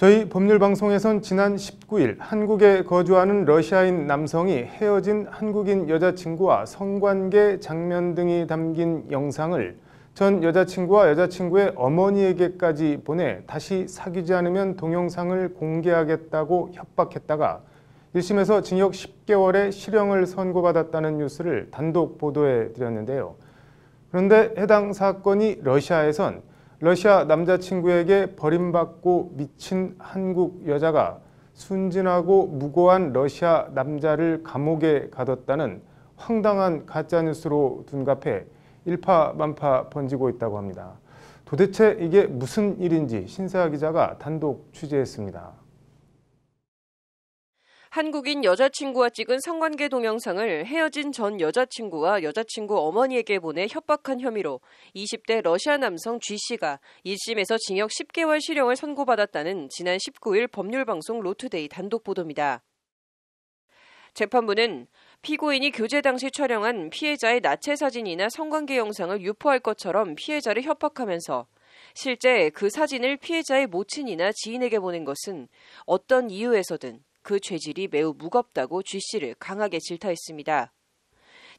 저희 법률방송에선 지난 19일 한국에 거주하는 러시아인 남성이 헤어진 한국인 여자친구와 성관계 장면 등이 담긴 영상을 전 여자친구와 여자친구의 어머니에게까지 보내 다시 사귀지 않으면 동영상을 공개하겠다고 협박했다가 1심에서 징역 10개월의 실형을 선고받았다는 뉴스를 단독 보도해 드렸는데요. 그런데 해당 사건이 러시아에선 러시아 남자친구에게 버림받고 미친 한국 여자가 순진하고 무고한 러시아 남자를 감옥에 가뒀다는 황당한 가짜뉴스로 둔갑해 일파만파 번지고 있다고 합니다. 도대체 이게 무슨 일인지 신사 기자가 단독 취재했습니다. 한국인 여자친구와 찍은 성관계 동영상을 헤어진 전 여자친구와 여자친구 어머니에게 보내 협박한 혐의로 20대 러시아 남성 G씨가 1심에서 징역 10개월 실형을 선고받았다는 지난 19일 법률방송 로투데이 단독 보도입니다. 재판부는 피고인이 교제 당시 촬영한 피해자의 나체 사진이나 성관계 영상을 유포할 것처럼 피해자를 협박하면서 실제 그 사진을 피해자의 모친이나 지인에게 보낸 것은 어떤 이유에서든 그 죄질이 매우 무겁다고 G 씨를 강하게 질타했습니다.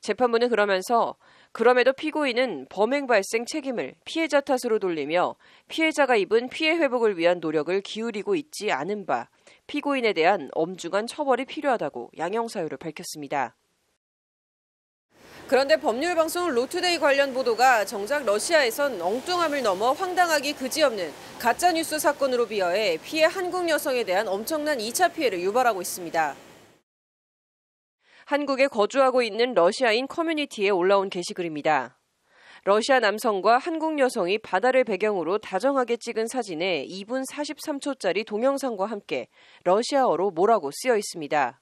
재판부는 그러면서 그럼에도 피고인은 범행 발생 책임을 피해자 탓으로 돌리며 피해자가 입은 피해 회복을 위한 노력을 기울이고 있지 않은 바 피고인에 대한 엄중한 처벌이 필요하다고 양형 사유를 밝혔습니다. 그런데 법률 방송 로투데이 관련 보도가 정작 러시아에선 엉뚱함을 넘어 황당하기 그지없는 가짜 뉴스 사건으로 비어해 피해 한국 여성에 대한 엄청난 2차 피해를 유발하고 있습니다. 한국에 거주하고 있는 러시아인 커뮤니티에 올라온 게시글입니다. 러시아 남성과 한국 여성이 바다를 배경으로 다정하게 찍은 사진에 2분 43초짜리 동영상과 함께 러시아어로 뭐라고 쓰여 있습니다.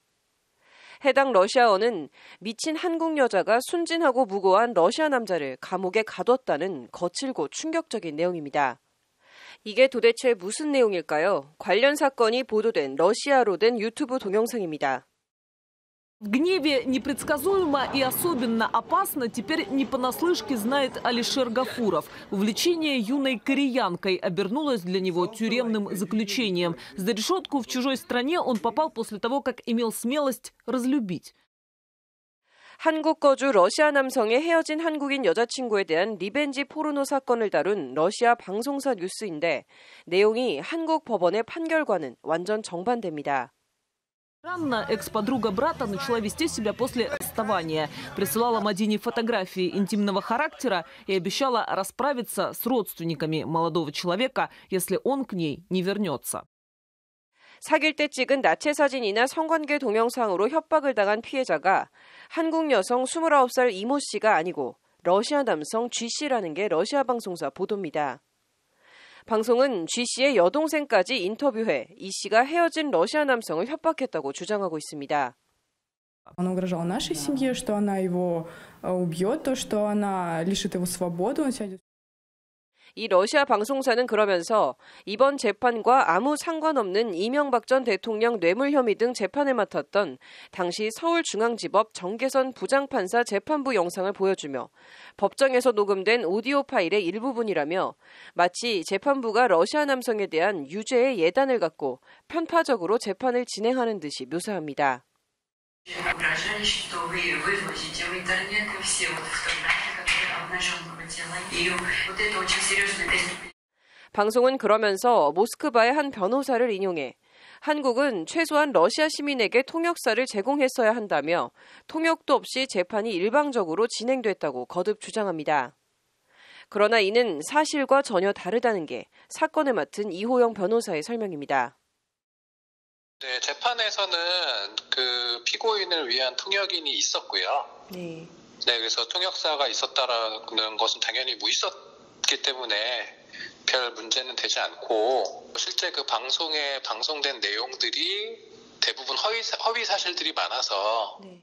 해당 러시아어는 미친 한국 여자가 순진하고 무고한 러시아 남자를 감옥에 가뒀다는 거칠고 충격적인 내용입니다. 이게 도대체 무슨 내용일까요? 관련 사건이 보도된 러시아로 된 유튜브 동영상입니다. В гневе непредсказуемо и особенно опасно теперь не понаслышке знает Алишер Гафуров. Увлечение юной кореянкой обернулось для него тюремным заключением. За решетку в чужой стране он попал после того, как имел смелость разлюбить. 한국 거주 러시아 남성의 헤어진 한국인 여자친구에 대한 리벤지 포르노 사건을 다룬 러시아 방송사 뉴스인데 내용이 한국 법원의 판결과는 완전 정반대입니다. Жанна, экс-подруга брата, начала вести себя после расставания. Присылала Мадине фотографии интимного характера и обещала расправиться с родственниками молодого человека, если он к ней не вернется. 사귈 때 찍은 나체 사진이나 성관계 동영상으로 협박을 당한 피해자가 한국 여성 29살 이모 씨가 아니고 러시아 남성 G 씨라는 게 러시아 방송사 보도입니다. 방송은 G 씨의 여동생까지 인터뷰해 이 씨가 헤어진 러시아 남성을 협박했다고 주장하고 있습니다. Он угрожал нашей семье, что она его убьет, то, что она лишит его свободы, он сядет. 이 러시아 방송사는 그러면서 이번 재판과 아무 상관없는 이명박 전 대통령 뇌물 혐의 등 재판에 맡았던 당시 서울중앙지법 정계선 부장판사 재판부 영상을 보여주며 법정에서 녹음된 오디오 파일의 일부분이라며 마치 재판부가 러시아 남성에 대한 유죄의 예단을 갖고 편파적으로 재판을 진행하는 듯이 묘사합니다. 방송은 그러면서 모스크바의 한 변호사를 인용해 한국은 최소한 러시아 시민에게 통역사를 제공했어야 한다며 통역도 없이 재판이 일방적으로 진행됐다고 거듭 주장합니다. 그러나 이는 사실과 전혀 다르다는 게 사건을 맡은 이호영 변호사의 설명입니다. 네, 재판에서는 그 피고인을 위한 통역인이 있었고요. 네. 네, 그래서 통역사가 있었다라는 것은 당연히 무있었기 뭐 때문에 별 문제는 되지 않고 실제 그 방송에 방송된 내용들이 대부분 허위, 허위 사실들이 많아서 네.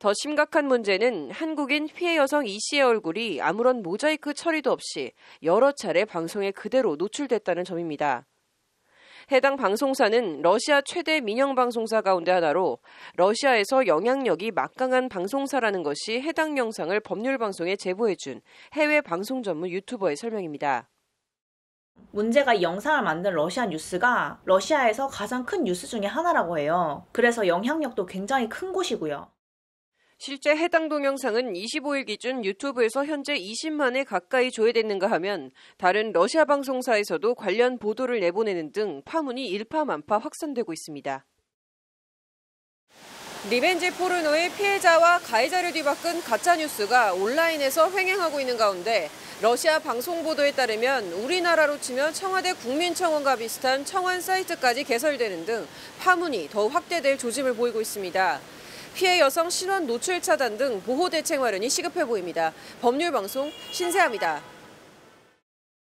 더 심각한 문제는 한국인 피해 여성 이 씨의 얼굴이 아무런 모자이크 처리도 없이 여러 차례 방송에 그대로 노출됐다는 점입니다. 해당 방송사는 러시아 최대 민영 방송사 가운데 하나로 러시아에서 영향력이 막강한 방송사라는 것이 해당 영상을 법률 방송에 제보해준 해외 방송 전문 유튜버의 설명입니다. 문제가 이 영상을 만든 러시아 뉴스가 러시아에서 가장 큰 뉴스 중의 하나라고 해요. 그래서 영향력도 굉장히 큰 곳이고요. 실제 해당 동영상은 25일 기준 유튜브에서 현재 2 0만에 가까이 조회됐는가 하면 다른 러시아 방송사에서도 관련 보도를 내보내는 등 파문이 일파만파 확산되고 있습니다. 리벤지 포르노의 피해자와 가해자를 뒤바꾼 가짜뉴스가 온라인에서 횡행하고 있는 가운데 러시아 방송 보도에 따르면 우리나라로 치면 청와대 국민청원과 비슷한 청원 사이트까지 개설되는 등 파문이 더 확대될 조짐을 보이고 있습니다. 피해 여성 신원 노출 차단 등 보호 대책 마련이 시급해 보입니다. 법률 방송 신세아입니다.